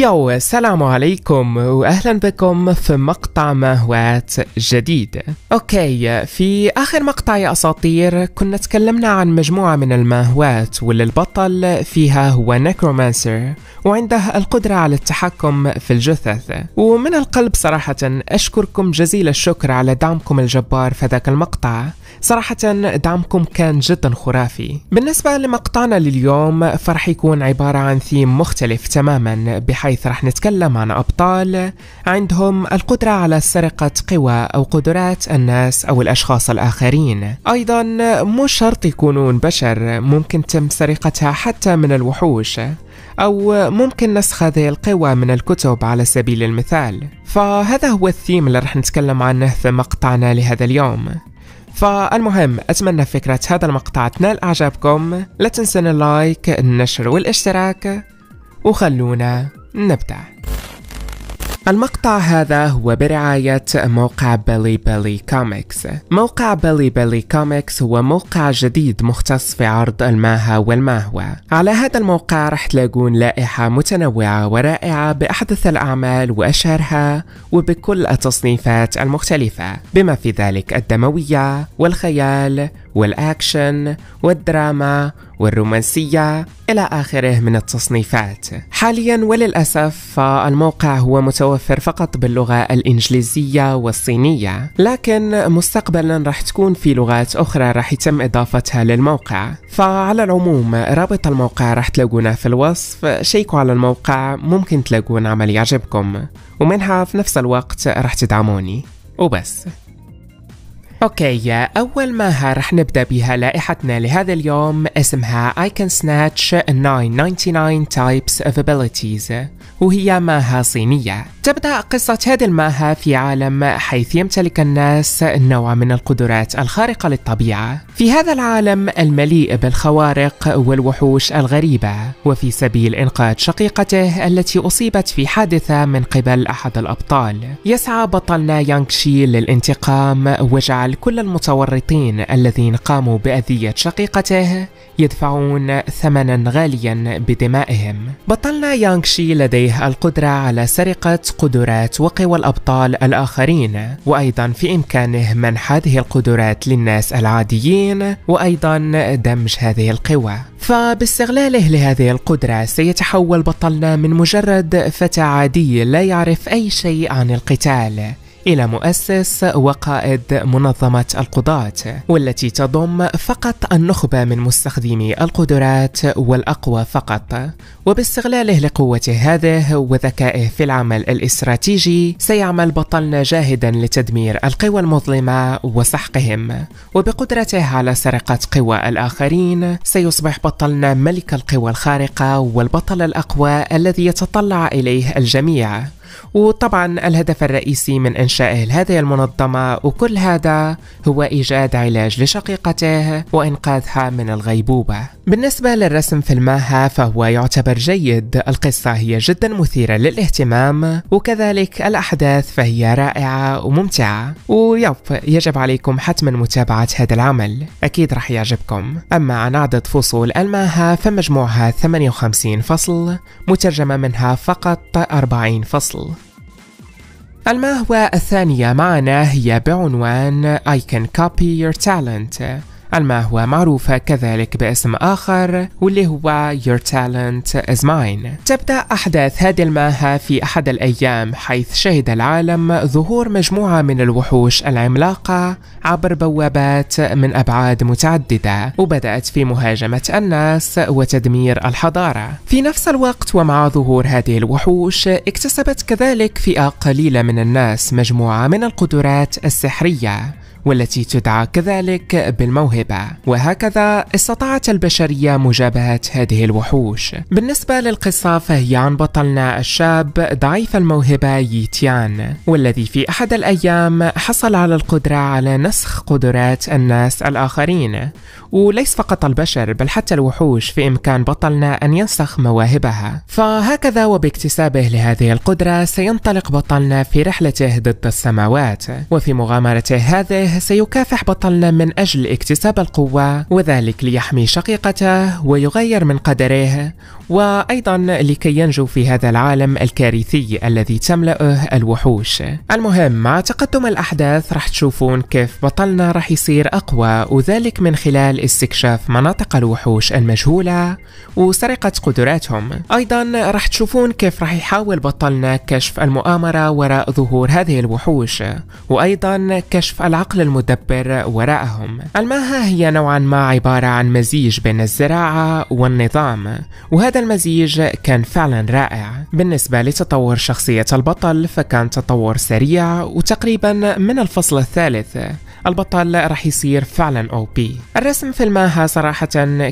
يو السلام عليكم واهلا بكم في مقطع مهوات جديد اوكي في اخر مقطع يا اساطير كنا تكلمنا عن مجموعة من المهوات واللي البطل فيها هو نيكرومانسر وعنده القدرة على التحكم في الجثث ومن القلب صراحة اشكركم جزيل الشكر على دعمكم الجبار في ذاك المقطع صراحة دعمكم كان جدا خرافي بالنسبة لمقطعنا لليوم فرح يكون عبارة عن ثيم مختلف تماما بحيث راح نتكلم عن أبطال عندهم القدرة على سرقة قوى أو قدرات الناس أو الأشخاص الآخرين أيضا مو شرط يكونون بشر ممكن تم سرقتها حتى من الوحوش أو ممكن نسخ هذه القوى من الكتب على سبيل المثال فهذا هو الثيم اللي رح نتكلم عنه في مقطعنا لهذا اليوم فالمهم أتمنى فكرة هذا المقطع تنال إعجابكم لا تنسون اللايك النشر والاشتراك وخلونا نبدأ المقطع هذا هو برعاية موقع بلي بلي كوميكس موقع بلي بلي كوميكس هو موقع جديد مختص في عرض الماها والماهوة على هذا الموقع رح تلاقون لائحة متنوعة ورائعة بأحدث الأعمال وأشهرها وبكل التصنيفات المختلفة بما في ذلك الدموية والخيال والأكشن والدراما والرومانسية إلى آخره من التصنيفات حاليا وللأسف فالموقع هو متوفر فقط باللغة الإنجليزية والصينية لكن مستقبلا راح تكون في لغات أخرى راح يتم إضافتها للموقع فعلى العموم رابط الموقع راح تلاقونه في الوصف شيكوا على الموقع ممكن تلاقون عمل يعجبكم ومنها في نفس الوقت راح تدعموني وبس اوكي اول ماهى رح نبدا بها لائحتنا لهذا اليوم اسمها I can snatch 999 types of abilities وهي ماهى صينية تبدأ قصة هذه الماها في عالم حيث يمتلك الناس نوع من القدرات الخارقة للطبيعة في هذا العالم المليء بالخوارق والوحوش الغريبة وفي سبيل إنقاذ شقيقته التي أصيبت في حادثة من قبل أحد الأبطال يسعى بطلنا يانغشي للانتقام وجعل كل المتورطين الذين قاموا بأذية شقيقته يدفعون ثمنا غاليا بدمائهم بطلنا يانغشي لديه القدرة على سرقة قدرات وقوى الأبطال الآخرين وأيضا في إمكانه منح هذه القدرات للناس العاديين وأيضا دمج هذه القوى فباستغلاله لهذه القدرة سيتحول بطلنا من مجرد فتى عادي لا يعرف أي شيء عن القتال إلى مؤسس وقائد منظمة القضاة والتي تضم فقط النخبة من مستخدمي القدرات والأقوى فقط وباستغلاله لقوته هذه وذكائه في العمل الاستراتيجي سيعمل بطلنا جاهدا لتدمير القوى المظلمة وسحقهم وبقدرته على سرقة قوى الآخرين سيصبح بطلنا ملك القوى الخارقة والبطل الأقوى الذي يتطلع إليه الجميع وطبعا الهدف الرئيسي من إنشاء هذه المنظمة وكل هذا هو إيجاد علاج لشقيقته وإنقاذها من الغيبوبة بالنسبة للرسم في الماها فهو يعتبر جيد القصة هي جدا مثيرة للاهتمام وكذلك الأحداث فهي رائعة وممتعة ويب يجب عليكم حتما متابعة هذا العمل أكيد رح يعجبكم أما عن عدد فصول الماها فمجموعها 58 فصل مترجمة منها فقط 40 فصل الفصل الماهوة الثانية معنا هي بعنوان I can copy your talent عما هو معروف كذلك باسم آخر واللي هو Your Talent is Mine تبدأ أحداث هذه الماهة في أحد الأيام حيث شهد العالم ظهور مجموعة من الوحوش العملاقة عبر بوابات من أبعاد متعددة وبدأت في مهاجمة الناس وتدمير الحضارة في نفس الوقت ومع ظهور هذه الوحوش اكتسبت كذلك فئة قليلة من الناس مجموعة من القدرات السحرية والتي تدعى كذلك بالموهبة وهكذا استطاعت البشرية مجابهة هذه الوحوش بالنسبة للقصة فهي عن بطلنا الشاب ضعيف الموهبة ييتيان والذي في أحد الأيام حصل على القدرة على نسخ قدرات الناس الآخرين وليس فقط البشر بل حتى الوحوش في إمكان بطلنا أن ينسخ مواهبها فهكذا وباكتسابه لهذه القدرة سينطلق بطلنا في رحلته ضد السماوات وفي مغامرته هذه سيكافح بطل من أجل اكتساب القوة وذلك ليحمي شقيقته ويغير من قدره وأيضا لكي ينجو في هذا العالم الكارثي الذي تملأه الوحوش المهم مع تقدم الأحداث راح تشوفون كيف بطلنا راح يصير أقوى وذلك من خلال استكشاف مناطق الوحوش المجهولة وسرقة قدراتهم أيضا راح تشوفون كيف راح يحاول بطلنا كشف المؤامرة وراء ظهور هذه الوحوش وأيضا كشف العقل المدبر وراءهم الماها هي نوعا ما عبارة عن مزيج بين الزراعة والنظام وهذا المزيج كان فعلا رائع بالنسبة لتطور شخصية البطل فكان تطور سريع وتقريبا من الفصل الثالث البطل راح يصير فعلا او بي الرسم في الماها صراحة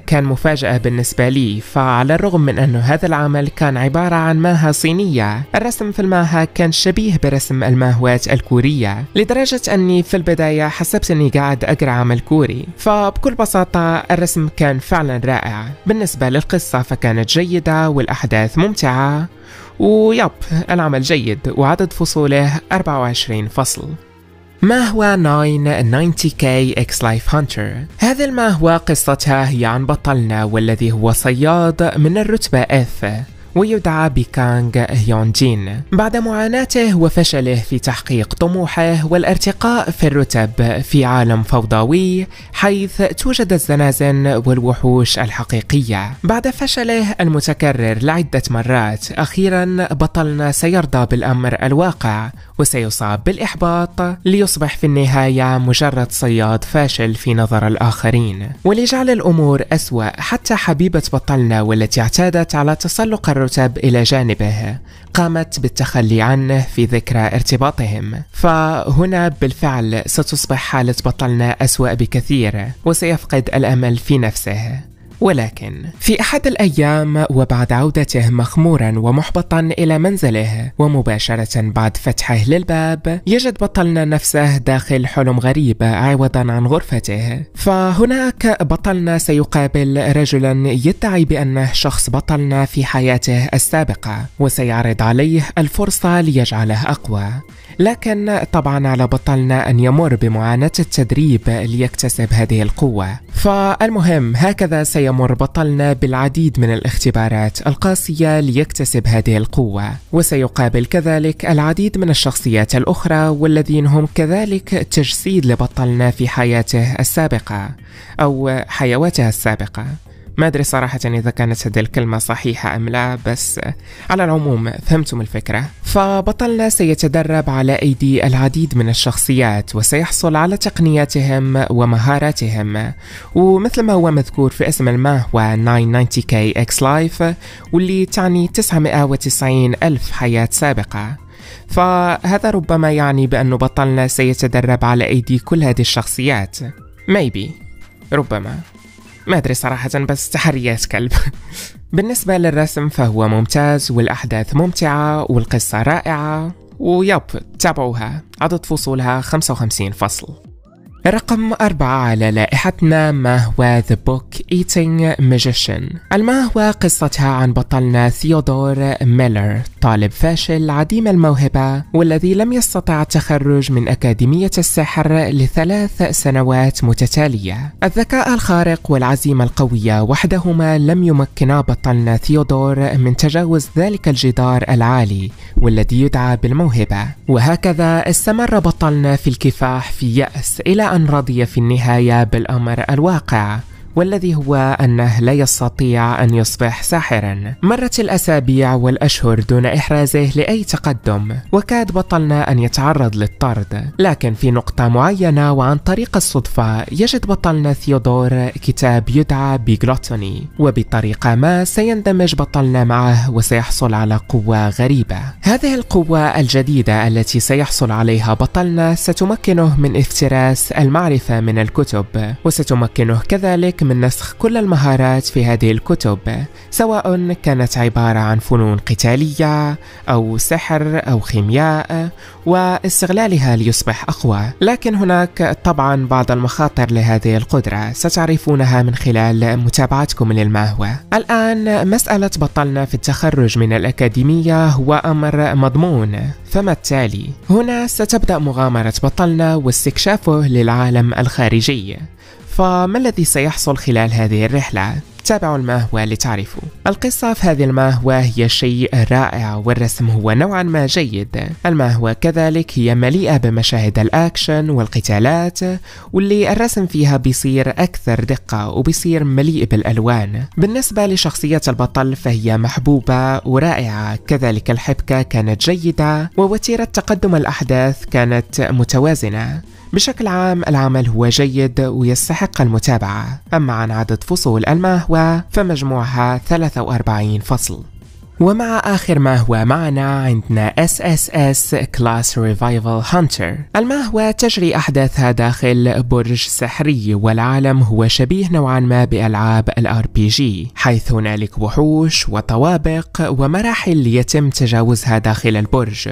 كان مفاجأة بالنسبة لي فعلى الرغم من انه هذا العمل كان عبارة عن ماها صينية الرسم في الماها كان شبيه برسم الماهوات الكورية لدرجة اني في البداية حسبت اني قاعد اقرا عمل كوري فبكل بساطة الرسم كان فعلا رائع بالنسبة للقصة فكانت جيدة والاحداث ممتعة ويب العمل جيد وعدد فصوله 24 فصل ما هو 990K X Life Hunter؟ هذا ما هو قصتها هي عن بطلنا والذي هو صياد من الرتبة F ويدعى بكانغ هيون جين بعد معاناته وفشله في تحقيق طموحه والارتقاء في الرتب في عالم فوضوي حيث توجد الزنازن والوحوش الحقيقية بعد فشله المتكرر لعدة مرات أخيرا بطلنا سيرضى بالأمر الواقع وسيصاب بالإحباط ليصبح في النهاية مجرد صياد فاشل في نظر الآخرين ولجعل الأمور أسوأ حتى حبيبة بطلنا والتي اعتادت على تسلق الرتب إلى جانبه قامت بالتخلي عنه في ذكرى ارتباطهم فهنا بالفعل ستصبح حالة بطلنا أسوأ بكثير وسيفقد الأمل في نفسه ولكن في أحد الأيام وبعد عودته مخمورا ومحبطا إلى منزله ومباشرة بعد فتحه للباب يجد بطلنا نفسه داخل حلم غريب عوضا عن غرفته فهناك بطلنا سيقابل رجلا يدعي بأنه شخص بطلنا في حياته السابقة وسيعرض عليه الفرصة ليجعله أقوى لكن طبعا على بطلنا أن يمر بمعاناة التدريب ليكتسب هذه القوة فالمهم هكذا سيمر بطلنا بالعديد من الاختبارات القاسية ليكتسب هذه القوة وسيقابل كذلك العديد من الشخصيات الأخرى والذين هم كذلك تجسيد لبطلنا في حياته السابقة أو حيواته السابقة ما أدري صراحة إذا كانت هذه الكلمة صحيحة أم لا بس على العموم فهمتم الفكرة فبطلنا سيتدرب على أيدي العديد من الشخصيات وسيحصل على تقنياتهم ومهاراتهم ومثل ما هو مذكور في اسم المهوى 990K X Life واللي تعني 990 ألف حياة سابقة فهذا ربما يعني بأن بطلنا سيتدرب على أيدي كل هذه الشخصيات maybe ربما ما أدري صراحة بس تحريات كلب بالنسبة للرسم فهو ممتاز والأحداث ممتعة والقصة رائعة ويب تابعوها عدد فصولها 55 فصل رقم أربعة على لائحتنا ما هو The Book Eating Magician هو قصتها عن بطلنا ثيودور ميلر طالب فاشل عديم الموهبة والذي لم يستطع التخرج من أكاديمية السحر لثلاث سنوات متتالية الذكاء الخارق والعزيمة القوية وحدهما لم يمكنا بطلنا ثيودور من تجاوز ذلك الجدار العالي والذي يدعى بالموهبة وهكذا استمر بطلنا في الكفاح في يأس إلى أن رضي في النهاية بالأمر الواقع والذي هو أنه لا يستطيع أن يصبح ساحرا مرت الأسابيع والأشهر دون إحرازه لأي تقدم وكاد بطلنا أن يتعرض للطرد لكن في نقطة معينة وعن طريق الصدفة يجد بطلنا ثيودور كتاب يدعى بيغلوتوني وبطريقة ما سيندمج بطلنا معه وسيحصل على قوة غريبة هذه القوة الجديدة التي سيحصل عليها بطلنا ستمكنه من افتراس المعرفة من الكتب وستمكنه كذلك من نسخ كل المهارات في هذه الكتب سواء كانت عبارة عن فنون قتالية أو سحر أو خيمياء واستغلالها ليصبح أقوى لكن هناك طبعا بعض المخاطر لهذه القدرة ستعرفونها من خلال متابعتكم للمهوى الآن مسألة بطلنا في التخرج من الأكاديمية هو أمر مضمون فما التالي؟ هنا ستبدأ مغامرة بطلنا واستكشافه للعالم الخارجي فما الذي سيحصل خلال هذه الرحلة؟ تابعوا المهوى لتعرفوا القصة في هذه المهوى هي شيء رائع والرسم هو نوعا ما جيد المهوى كذلك هي مليئة بمشاهد الأكشن والقتالات واللي الرسم فيها بيصير أكثر دقة وبيصير مليء بالألوان بالنسبة لشخصية البطل فهي محبوبة ورائعة كذلك الحبكة كانت جيدة ووتيرة تقدم الأحداث كانت متوازنة بشكل عام العمل هو جيد ويستحق المتابعة أما عن عدد فصول المهوى وفمجموعها 43 فصل ومع آخر ما هو معنا عندنا SSS Class Revival Hunter المهوى تجري أحداثها داخل برج سحري والعالم هو شبيه نوعا ما بألعاب بي RPG حيث هنالك وحوش وطوابق ومراحل يتم تجاوزها داخل البرج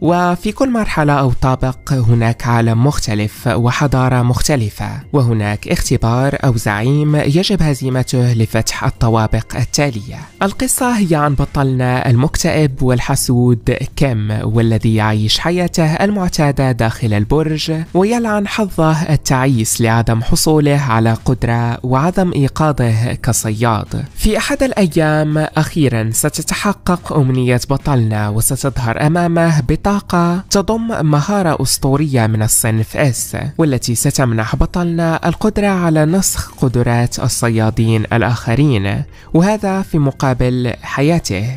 وفي كل مرحلة أو طابق هناك عالم مختلف وحضارة مختلفة وهناك اختبار أو زعيم يجب هزيمته لفتح الطوابق التالية القصة هي عن بطل بطلنا المكتئب والحسود كيم والذي يعيش حياته المعتادة داخل البرج ويلعن حظه التعيس لعدم حصوله على قدرة وعدم إيقاظه كصياد في أحد الأيام أخيرا ستتحقق أمنية بطلنا وستظهر أمامه بطاقة تضم مهارة أسطورية من الصنف S والتي ستمنح بطلنا القدرة على نسخ قدرات الصيادين الآخرين وهذا في مقابل حياته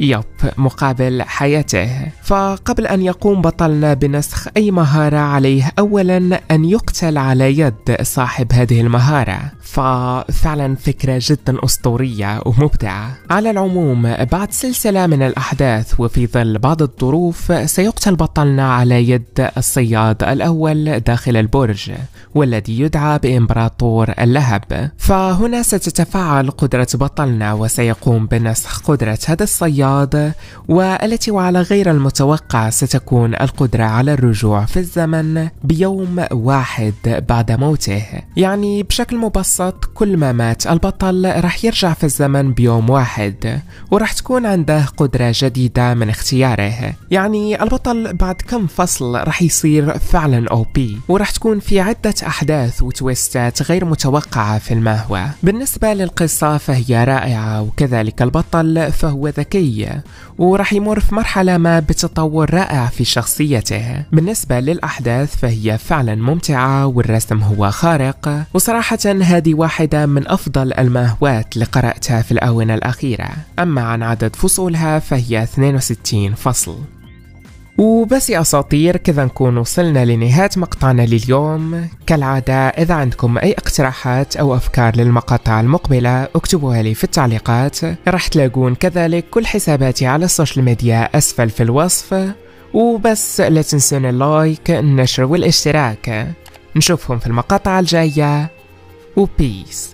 يب مقابل حياته فقبل أن يقوم بطلنا بنسخ أي مهارة عليه أولا أن يقتل على يد صاحب هذه المهارة ففعلا فكرة جدا أسطورية ومبدعة على العموم بعد سلسلة من الأحداث وفي ظل بعض الظروف سيقتل بطلنا على يد الصياد الأول داخل البرج والذي يدعى بإمبراطور اللهب فهنا ستتفاعل قدرة بطلنا وسيقوم بنسخ قدرة هذا الصياد الأمراض والتي وعلى غير المتوقع ستكون القدرة على الرجوع في الزمن بيوم واحد بعد موته يعني بشكل مبسط كل ما مات البطل راح يرجع في الزمن بيوم واحد وراح تكون عنده قدرة جديدة من اختياره يعني البطل بعد كم فصل راح يصير فعلا أو بي وراح تكون في عدة أحداث وتويستات غير متوقعة في المهوى بالنسبة للقصة فهي رائعة وكذلك البطل فهو ذكي العقلية وراح يمر في مرحلة ما بتطور رائع في شخصيته بالنسبة للأحداث فهي فعلا ممتعة والرسم هو خارق وصراحة هذه واحدة من أفضل المهوات اللي قرأتها في الآونة الأخيرة أما عن عدد فصولها فهي 62 فصل وبس يا أساطير كذا نكون وصلنا لنهاية مقطعنا لليوم كالعادة إذا عندكم أي اقتراحات أو أفكار للمقاطع المقبلة اكتبوها لي في التعليقات راح تلاقون كذلك كل حساباتي على السوشيال ميديا أسفل في الوصف وبس لا تنسون اللايك النشر والاشتراك نشوفكم في المقاطع الجاية وبيس